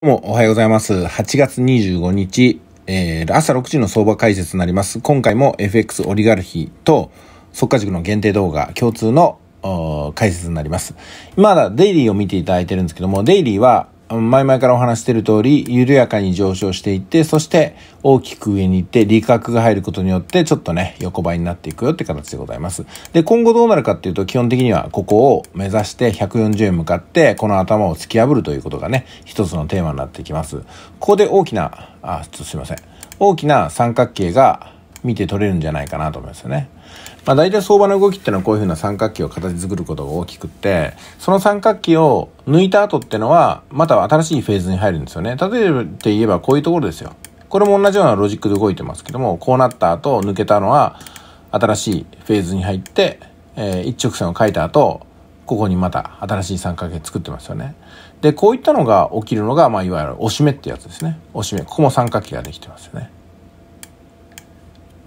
どうもおはようございます。8月25日、えー、朝6時の相場解説になります。今回も FX オリガルヒと速化塾の限定動画共通の解説になります。まだデイリーを見ていただいてるんですけども、デイリーは前々からお話している通り、緩やかに上昇していって、そして大きく上に行って、利確が入ることによって、ちょっとね、横ばいになっていくよって形でございます。で、今後どうなるかっていうと、基本的にはここを目指して140円向かって、この頭を突き破るということがね、一つのテーマになってきます。ここで大きな、あ、すいません。大きな三角形が見て取れるんじゃないかなと思いますよね。まあ、大体相場の動きっていうのはこういうふうな三角形を形作ることが大きくって、その三角形を抜いた後っていうのは、また新しいフェーズに入るんですよね。例えばって言えばこういうところですよ。これも同じようなロジックで動いてますけども、こうなった後、抜けたのは、新しいフェーズに入って、えー、一直線を書いた後、ここにまた新しい三角形作ってますよね。で、こういったのが起きるのが、まあ、いわゆる押し目ってやつですね。押し目。ここも三角形ができてますよね。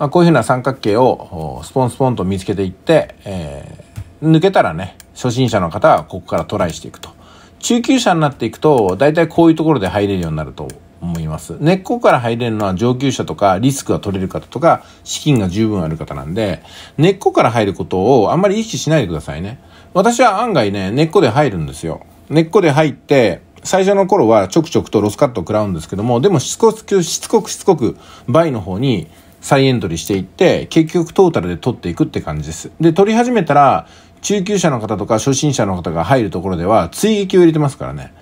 まあ、こういうふうな三角形をスポンスポンと見つけていって、えー、抜けたらね、初心者の方はここからトライしていくと。中級者になっていくと、大体こういうところで入れるようになると思います。根っこから入れるのは上級者とかリスクが取れる方とか資金が十分ある方なんで、根っこから入ることをあんまり意識しないでくださいね。私は案外ね、根っこで入るんですよ。根っこで入って、最初の頃はちょくちょくとロスカットを食らうんですけども、でもしつこくしつこくしつこく倍の方に再エントリーしていって、結局トータルで取っていくって感じです。で、取り始めたら、中級者の方とか初心者の方が入るところでは、追撃を入れてますからね。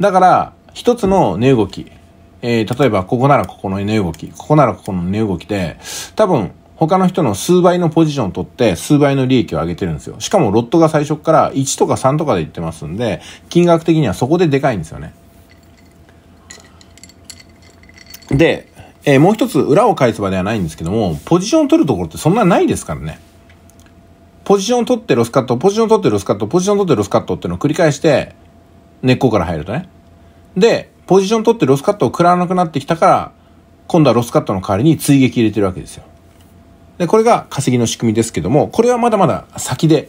だから、一つの値動き、えー、例えば、ここならここの値動き、ここならここの値動きで、多分、他の人の数倍のポジションを取って、数倍の利益を上げてるんですよ。しかも、ロットが最初から1とか3とかで言ってますんで、金額的にはそこででかいんですよね。で、えー、もう一つ裏を返す場ではないんですけども、ポジション取るところってそんなないですからね。ポジション取ってロスカット、ポジション取ってロスカット、ポジション取ってロスカットっていうのを繰り返して、根っこから入るとね。で、ポジション取ってロスカットを食らわなくなってきたから、今度はロスカットの代わりに追撃入れてるわけですよ。で、これが稼ぎの仕組みですけども、これはまだまだ先で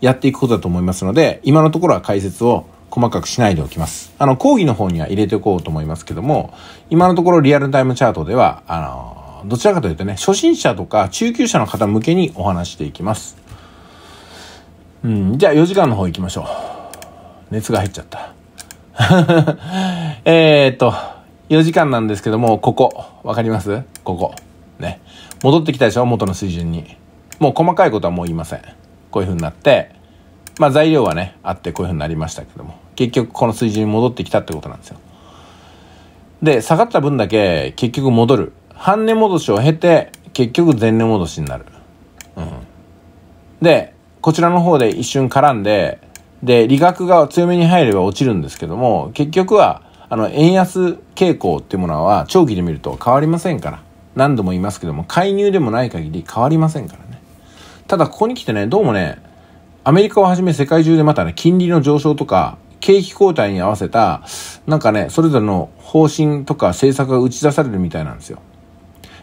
やっていくことだと思いますので、今のところは解説を細かくしないでおきます。あの、講義の方には入れておこうと思いますけども、今のところリアルタイムチャートでは、あの、どちらかというとね、初心者とか中級者の方向けにお話していきます。うん、じゃあ4時間の方行きましょう。熱が入っちゃった。えっと、4時間なんですけども、ここ、わかりますここ。ね。戻ってきたでしょ元の水準に。もう細かいことはもう言いません。こういう風になって、まあ材料はね、あってこういう風になりましたけども。結局この水準に戻ってきたってことなんですよ。で、下がった分だけ結局戻る。半値戻しを経て、結局前年戻しになる。うん。で、こちらの方で一瞬絡んで、で、利額が強めに入れば落ちるんですけども、結局は、あの、円安傾向っていうものは長期で見ると変わりませんから。何度も言いますけども、介入でもない限り変わりませんからね。ただ、ここに来てね、どうもね、アメリカをはじめ世界中でまたね、金利の上昇とか、景気後退に合わせた、なんかね、それぞれの方針とか政策が打ち出されるみたいなんですよ。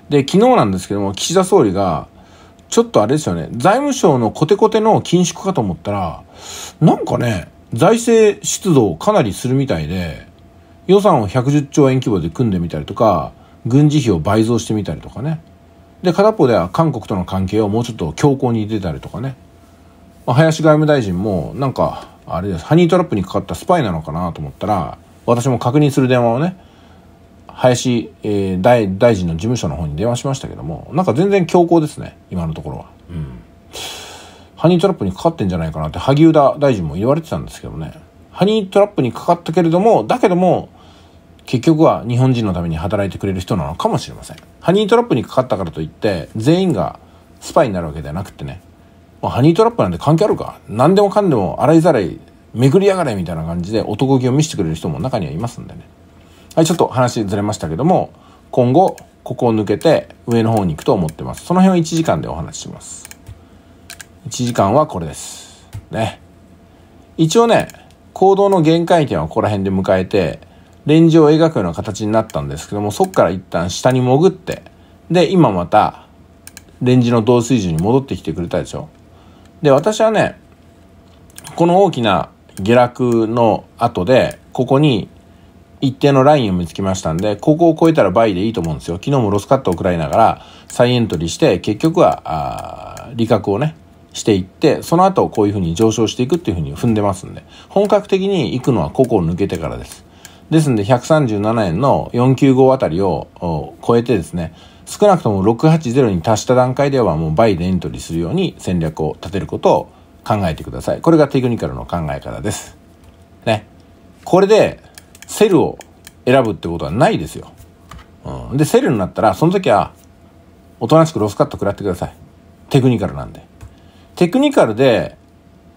で、昨日なんですけども、岸田総理が、ちょっとあれですよね、財務省のコテコテの緊縮かと思ったら、なんかね、財政出動をかなりするみたいで、予算を110兆円規模で組んでみたりとか、軍事費を倍増してみたりとかね。で、片方では韓国との関係をもうちょっと強硬に出たりとかね。林外務大臣も、なんか、あれです、ハニートラップにかかったスパイなのかなと思ったら、私も確認する電話をね、林、えー、大大臣の事務所の方に電話しましたけども、なんか全然強硬ですね、今のところは。うん。ハニートラップにかかってんじゃないかなって萩生田大臣も言われてたんですけどね。ハニートラップにかかったけれども、だけども、結局は日本人のために働いてくれる人なのかもしれません。ハニートラップにかかったからといって、全員がスパイになるわけではなくてね、まあ、ハニートラップなんて関係あるか何でもかんでも洗いざらいめぐりやがれみたいな感じで男気を見せてくれる人も中にはいますんでねはいちょっと話ずれましたけども今後ここを抜けて上の方に行くと思ってますその辺を1時間でお話しします1時間はこれですね一応ね行動の限界点はここら辺で迎えてレンジを描くような形になったんですけどもそこから一旦下に潜ってで今またレンジの同水準に戻ってきてくれたでしょで、私はね、この大きな下落の後で、ここに一定のラインを見つけましたんで、ここを超えたら倍でいいと思うんですよ。昨日もロスカットを食らいながら再エントリーして、結局は、利確をね、していって、その後こういうふうに上昇していくっていうふうに踏んでますんで、本格的に行くのはここを抜けてからです。ですんで137円の495あたりを超えてですね、少なくとも680に達した段階ではもう倍でエントリーするように戦略を立てることを考えてください。これがテクニカルの考え方です。ね。これでセルを選ぶってことはないですよ。うん、で、セルになったら、その時は、おとなしくロスカット食らってください。テクニカルなんで。テクニカルで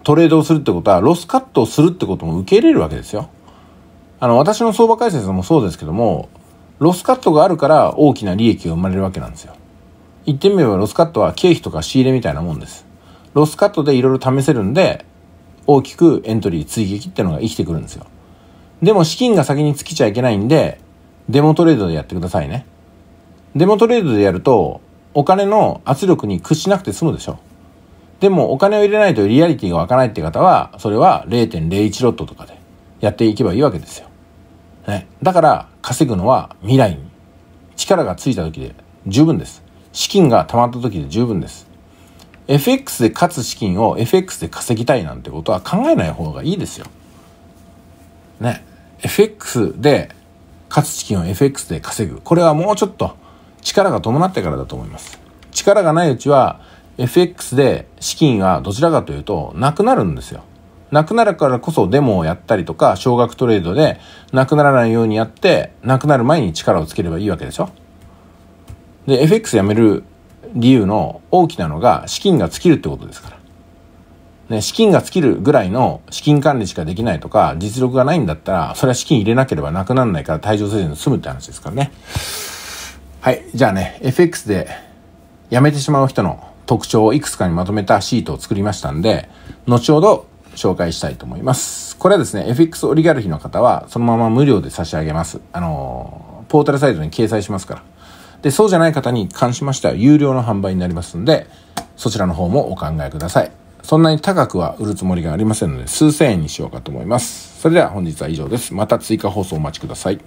トレードをするってことは、ロスカットをするってことも受け入れるわけですよ。あの、私の相場解説もそうですけども、ロスカットがあるから大きな利益が生まれるわけなんですよ。言ってみればロスカットは経費とか仕入れみたいなもんです。ロスカットでいろいろ試せるんで、大きくエントリー追撃ってのが生きてくるんですよ。でも資金が先に尽きちゃいけないんで、デモトレードでやってくださいね。デモトレードでやると、お金の圧力に屈しなくて済むでしょ。でもお金を入れないとリアリティが湧かないって方は、それは0.01ロットとかでやっていけばいいわけですよ。ね。だから、稼ぐのは未来に力がついた時で十分です。資金が溜まった時で十分です。FX で勝つ資金を FX で稼ぎたいなんてことは考えない方がいいですよ。ね。FX で勝つ資金を FX で稼ぐ。これはもうちょっと力が伴ってからだと思います。力がないうちは FX で資金がどちらかというとなくなるんですよ。なくなるからこそデモをやったりとか、少額トレードでなくならないようにやって、なくなる前に力をつければいいわけでしょで、FX やめる理由の大きなのが資金が尽きるってことですから。ね、資金が尽きるぐらいの資金管理しかできないとか、実力がないんだったら、それは資金入れなければなくならないから退場せずに済むって話ですからね。はい。じゃあね、FX で辞めてしまう人の特徴をいくつかにまとめたシートを作りましたんで、後ほど紹介したいと思います。これはですね、FX オリガルヒの方は、そのまま無料で差し上げます。あの、ポータルサイトに掲載しますから。で、そうじゃない方に関しましては、有料の販売になりますんで、そちらの方もお考えください。そんなに高くは売るつもりがありませんので、数千円にしようかと思います。それでは本日は以上です。また追加放送お待ちください。